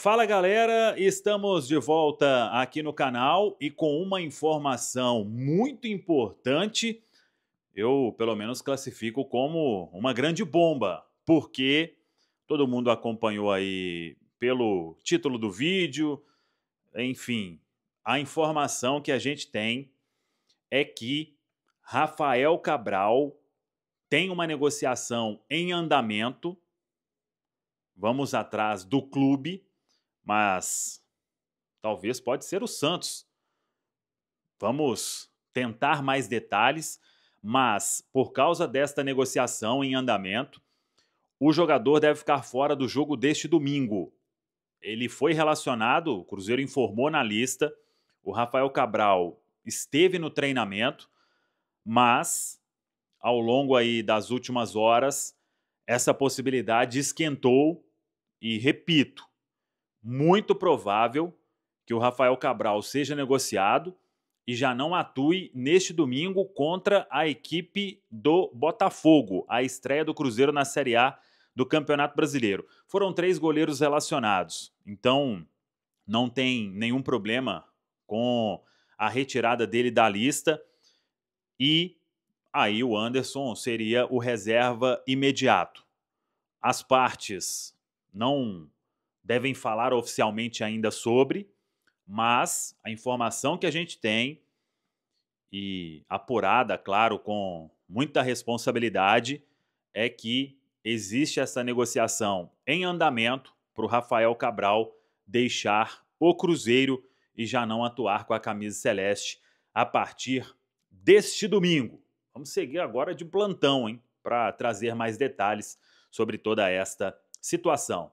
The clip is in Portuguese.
Fala galera, estamos de volta aqui no canal e com uma informação muito importante. Eu, pelo menos, classifico como uma grande bomba, porque todo mundo acompanhou aí pelo título do vídeo, enfim, a informação que a gente tem é que Rafael Cabral tem uma negociação em andamento. Vamos atrás do clube mas talvez pode ser o Santos. Vamos tentar mais detalhes, mas por causa desta negociação em andamento, o jogador deve ficar fora do jogo deste domingo. Ele foi relacionado, o Cruzeiro informou na lista, o Rafael Cabral esteve no treinamento, mas ao longo aí das últimas horas, essa possibilidade esquentou e repito, muito provável que o Rafael Cabral seja negociado e já não atue neste domingo contra a equipe do Botafogo, a estreia do Cruzeiro na Série A do Campeonato Brasileiro. Foram três goleiros relacionados, então não tem nenhum problema com a retirada dele da lista e aí o Anderson seria o reserva imediato. As partes não devem falar oficialmente ainda sobre, mas a informação que a gente tem, e apurada, claro, com muita responsabilidade, é que existe essa negociação em andamento para o Rafael Cabral deixar o Cruzeiro e já não atuar com a camisa celeste a partir deste domingo. Vamos seguir agora de plantão, hein, para trazer mais detalhes sobre toda esta situação.